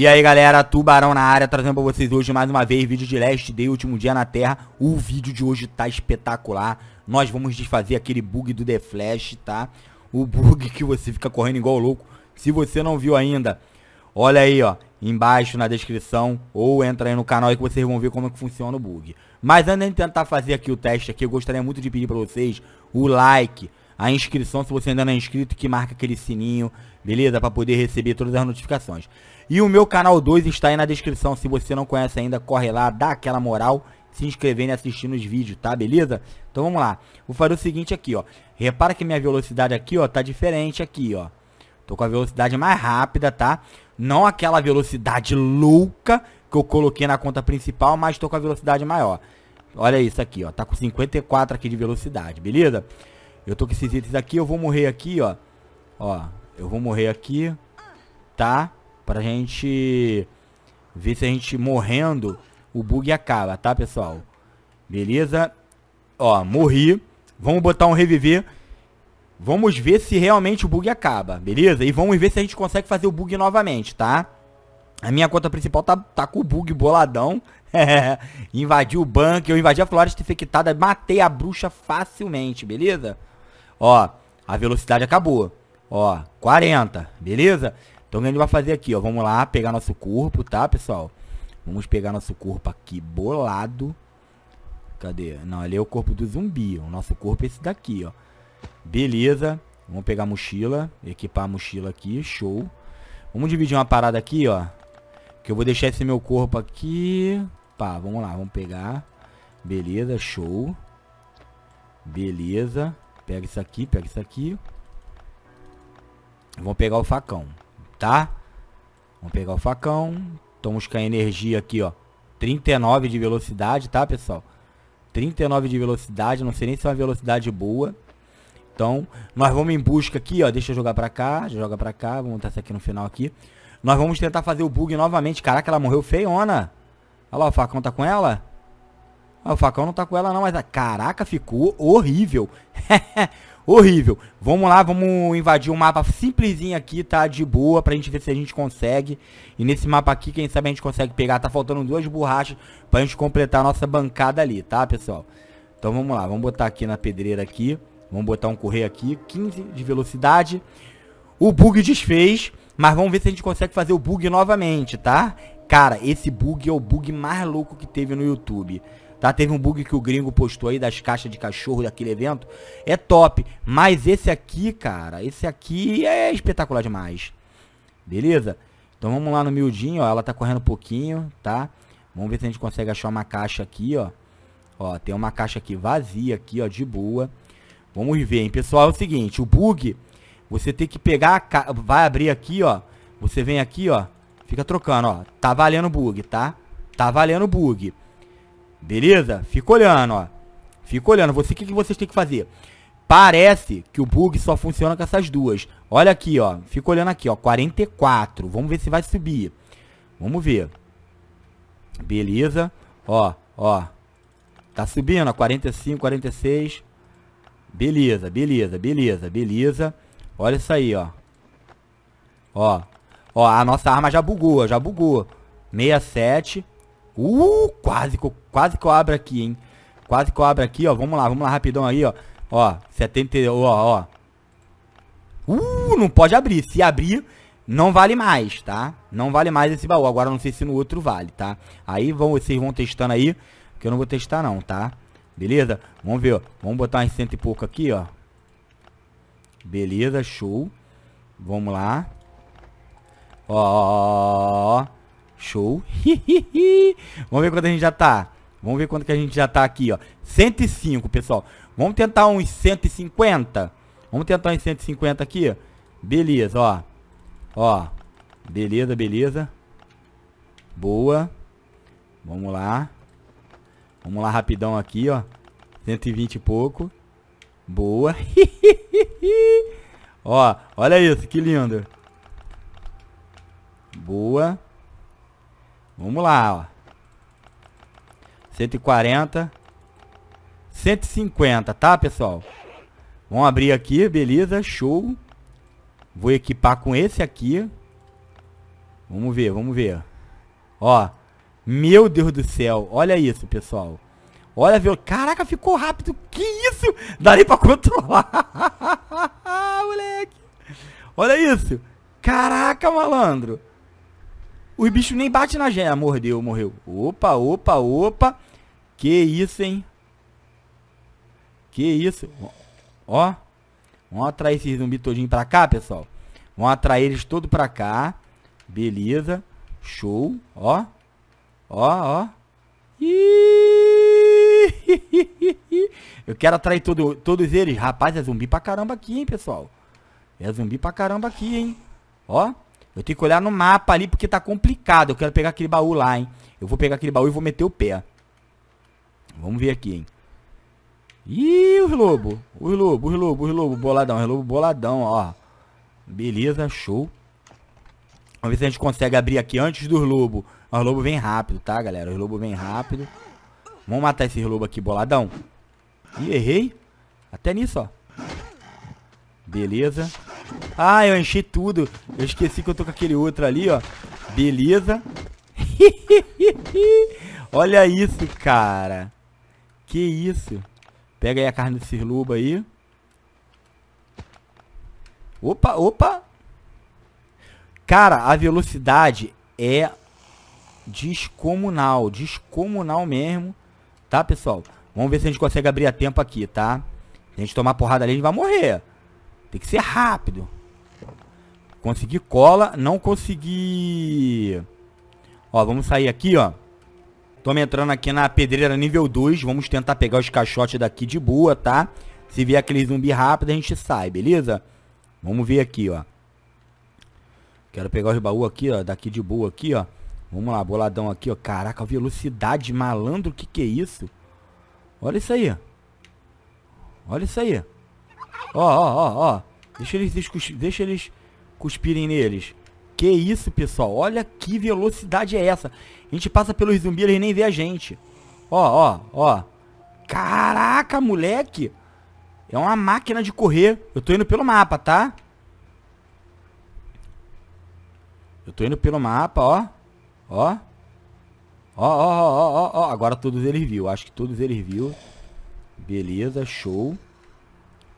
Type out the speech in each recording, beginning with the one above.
E aí galera, Tubarão na área, trazendo pra vocês hoje mais uma vez vídeo de Last Day, último dia na Terra. O vídeo de hoje tá espetacular. Nós vamos desfazer aquele bug do The Flash, tá? O bug que você fica correndo igual louco. Se você não viu ainda, olha aí, ó, embaixo na descrição ou entra aí no canal aí que vocês vão ver como é que funciona o bug. Mas antes de tentar fazer aqui o teste aqui, eu gostaria muito de pedir pra vocês o like, a inscrição, se você ainda não é inscrito, que marca aquele sininho, beleza? Para poder receber todas as notificações. E o meu canal 2 está aí na descrição. Se você não conhece ainda, corre lá, dá aquela moral, se inscrevendo e assistindo os vídeos, tá? Beleza? Então vamos lá. Vou fazer o seguinte aqui, ó. Repara que minha velocidade aqui, ó, tá diferente aqui, ó. Tô com a velocidade mais rápida, tá? Não aquela velocidade louca que eu coloquei na conta principal, mas tô com a velocidade maior. Olha isso aqui, ó. Tá com 54 aqui de velocidade, beleza? Eu tô com esses itens aqui, eu vou morrer aqui, ó. Ó, eu vou morrer aqui, tá? Pra gente ver se a gente morrendo, o bug acaba, tá, pessoal? Beleza? Ó, morri. Vamos botar um reviver. Vamos ver se realmente o bug acaba, beleza? E vamos ver se a gente consegue fazer o bug novamente, tá? A minha conta principal tá, tá com o bug boladão. invadi o banco, eu invadi a floresta infectada, matei a bruxa facilmente, beleza? Ó, a velocidade acabou. Ó, 40, beleza? Então o que a gente vai fazer aqui, ó, vamos lá pegar nosso corpo, tá, pessoal? Vamos pegar nosso corpo aqui bolado. Cadê? Não, ali é o corpo do zumbi. O nosso corpo é esse daqui, ó. Beleza. Vamos pegar a mochila. Equipar a mochila aqui. Show. Vamos dividir uma parada aqui, ó. Que eu vou deixar esse meu corpo aqui. Pá, vamos lá. Vamos pegar. Beleza, show. Beleza. Pega isso aqui, pega isso aqui. Vamos pegar o facão, tá? Vamos pegar o facão. Estamos com a energia aqui, ó. 39 de velocidade, tá, pessoal? 39 de velocidade, não sei nem se é uma velocidade boa. Então, nós vamos em busca aqui, ó. Deixa eu jogar pra cá, joga pra cá. Vamos botar isso aqui no final aqui. Nós vamos tentar fazer o bug novamente. Caraca, ela morreu feiona. Olha lá, o facão tá com ela. Mas ah, o facão não tá com ela não, mas caraca, ficou horrível. horrível. Vamos lá, vamos invadir um mapa simplesinho aqui, tá? De boa, pra gente ver se a gente consegue. E nesse mapa aqui, quem sabe a gente consegue pegar. Tá faltando duas borrachas pra gente completar a nossa bancada ali, tá, pessoal? Então vamos lá, vamos botar aqui na pedreira aqui. Vamos botar um correio aqui, 15 de velocidade. O bug desfez, mas vamos ver se a gente consegue fazer o bug novamente, tá? Cara, esse bug é o bug mais louco que teve no YouTube tá? Teve um bug que o gringo postou aí das caixas de cachorro daquele evento. É top. Mas esse aqui, cara, esse aqui é espetacular demais. Beleza? Então vamos lá no miudinho, ó. Ela tá correndo um pouquinho, tá? Vamos ver se a gente consegue achar uma caixa aqui, ó. Ó, tem uma caixa aqui vazia aqui, ó, de boa. Vamos ver, hein, pessoal. É o seguinte, o bug, você tem que pegar a ca... Vai abrir aqui, ó. Você vem aqui, ó. Fica trocando, ó. Tá valendo bug, tá? Tá valendo bug. Beleza? Fica olhando, ó. Fica olhando. Você, o que, que vocês têm que fazer? Parece que o bug só funciona com essas duas. Olha aqui, ó. Fica olhando aqui, ó. 44. Vamos ver se vai subir. Vamos ver. Beleza. Ó, ó. Tá subindo, ó. 45, 46. Beleza, beleza, beleza, beleza. Olha isso aí, ó. Ó. Ó, a nossa arma já bugou, já bugou. 67. Uh, quase, quase que eu abro aqui, hein. Quase que eu abro aqui, ó. Vamos lá, vamos lá rapidão aí, ó. Ó, 70, ó, ó. Uh, não pode abrir. Se abrir, não vale mais, tá? Não vale mais esse baú. Agora não sei se no outro vale, tá? Aí vão, vocês vão testando aí, que eu não vou testar não, tá? Beleza? Vamos ver, ó. Vamos botar uns cento e pouco aqui, ó. Beleza, show. Vamos lá. Ó, ó, ó, ó. Show. Vamos ver quanto a gente já tá. Vamos ver quanto que a gente já tá aqui, ó. 105, pessoal. Vamos tentar uns 150. Vamos tentar uns 150 aqui. Beleza, ó. Ó. Beleza, beleza. Boa. Vamos lá. Vamos lá rapidão aqui, ó. 120 e pouco. Boa. ó, olha isso, que lindo. Boa. Vamos lá, ó. 140. 150, tá, pessoal? Vamos abrir aqui, beleza, show. Vou equipar com esse aqui. Vamos ver, vamos ver. Ó, meu Deus do céu, olha isso, pessoal. Olha, viu? Caraca, ficou rápido. Que isso? Darei pra controlar. Moleque. Olha isso. Caraca, malandro. O bicho nem bate na gema. Mordeu, morreu. Opa, opa, opa. Que isso, hein? Que isso. Ó. Vamos atrair esses zumbi todinho pra cá, pessoal. Vamos atrair eles todo pra cá. Beleza. Show. Ó. Ó, ó. Eu quero atrair todo, todos eles. Rapaz, é zumbi pra caramba aqui, hein, pessoal. É zumbi pra caramba aqui, hein. Ó. Eu tenho que olhar no mapa ali porque tá complicado. Eu quero pegar aquele baú lá, hein. Eu vou pegar aquele baú e vou meter o pé. Vamos ver aqui, hein. Ih, os lobo. Os lobo, os lobo, os lobo. Boladão, os lobo boladão, ó. Beleza, show. Vamos ver se a gente consegue abrir aqui antes dos lobo. Os lobo vem rápido, tá, galera? Os lobo vem rápido. Vamos matar esses lobo aqui, boladão. Ih, errei. Até nisso, ó. Beleza. Ah, eu enchi tudo. Eu esqueci que eu tô com aquele outro ali, ó. Beleza. Olha isso, cara. Que isso. Pega aí a carne desses lobos aí. Opa, opa. Cara, a velocidade é descomunal. Descomunal mesmo. Tá, pessoal? Vamos ver se a gente consegue abrir a tempo aqui, tá? Se a gente tomar porrada ali, a gente vai morrer. Tem que ser rápido. Consegui cola, não consegui... Ó, vamos sair aqui, ó. Estamos entrando aqui na pedreira nível 2. Vamos tentar pegar os caixotes daqui de boa, tá? Se vier aquele zumbi rápido, a gente sai, beleza? Vamos ver aqui, ó. Quero pegar os baús aqui, ó. Daqui de boa aqui, ó. Vamos lá, boladão aqui, ó. Caraca, velocidade, malandro. Que que é isso? Olha isso aí. ó. Olha isso aí. Ó, ó, ó, ó. Deixa eles, deixa eles cuspirem neles. Que isso, pessoal. Olha que velocidade é essa. A gente passa pelos zumbis, eles nem vê a gente. Ó, ó, ó. Caraca, moleque. É uma máquina de correr. Eu tô indo pelo mapa, tá? Eu tô indo pelo mapa, ó. Ó. Ó, ó, ó, ó, ó. Agora todos eles viu. Acho que todos eles viu. Beleza, show.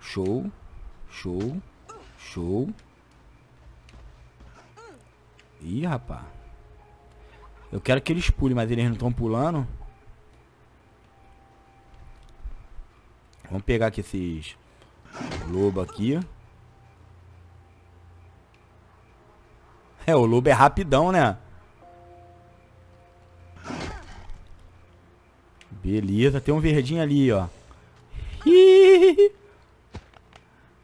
Show. Show. Show. Ih, rapá. Eu quero que eles pulem, mas eles não estão pulando. Vamos pegar aqui esses lobo aqui. É, o lobo é rapidão, né? Beleza, tem um verdinho ali, ó.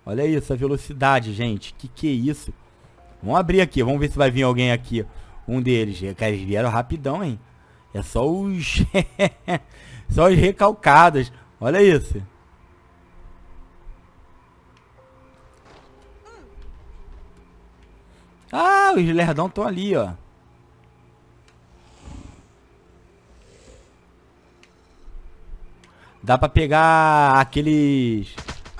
Olha isso, a velocidade, gente. Que que é isso? Vamos abrir aqui, vamos ver se vai vir alguém aqui. Um deles. Cara, eles vieram rapidão, hein? É só os... só os recalcados. Olha isso. Ah, os lerdão estão ali, ó. Dá pra pegar aqueles...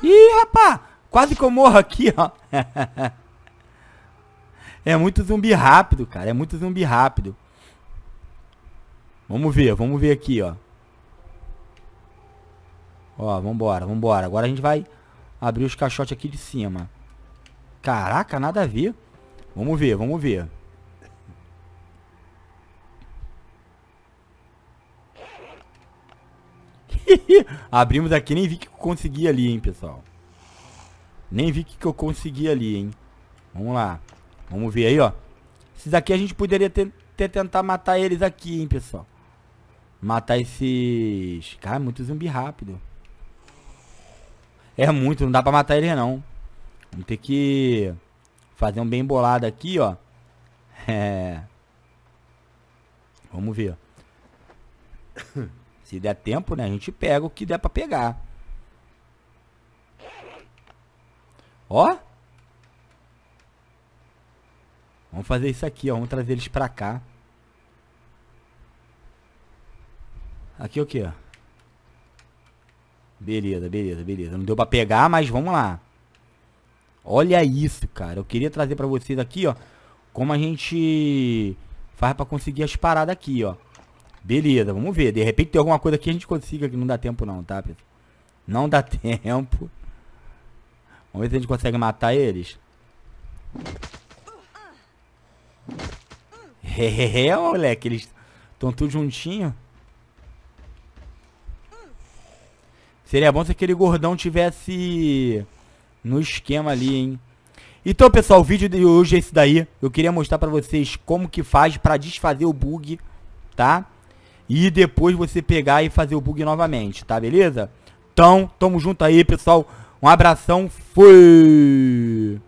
Ih, rapá! Quase que eu morro aqui, ó. é muito zumbi rápido, cara. É muito zumbi rápido. Vamos ver, vamos ver aqui, ó. Ó, vambora, vambora. Agora a gente vai abrir os caixotes aqui de cima. Caraca, nada a ver. Vamos ver, vamos ver. Abrimos aqui, nem vi que consegui ali, hein, pessoal. Nem vi o que, que eu consegui ali, hein. Vamos lá. Vamos ver aí, ó. Esses aqui a gente poderia ter, ter tentar matar eles aqui, hein, pessoal. Matar esses... Cara, muito zumbi rápido. É muito, não dá pra matar eles, não. Vamos ter que fazer um bem bolado aqui, ó. É... Vamos ver. Se der tempo, né? A gente pega o que der pra pegar. Ó. Vamos fazer isso aqui, ó. Vamos trazer eles pra cá. Aqui é o que? Beleza, beleza, beleza. Não deu pra pegar, mas vamos lá. Olha isso, cara. Eu queria trazer pra vocês aqui, ó. Como a gente faz pra conseguir as paradas aqui, ó. Beleza, vamos ver. De repente tem alguma coisa que a gente consiga que não dá tempo não, tá, Não dá tempo. Vamos ver se a gente consegue matar eles. Hehehe, moleque, eles estão tudo juntinho. Seria bom se aquele gordão tivesse no esquema ali, hein? Então, pessoal, o vídeo de hoje é esse daí. Eu queria mostrar pra vocês como que faz pra desfazer o bug, tá? E depois você pegar e fazer o bug novamente, tá? Beleza? Então, tamo junto aí, pessoal. Um abração, fui!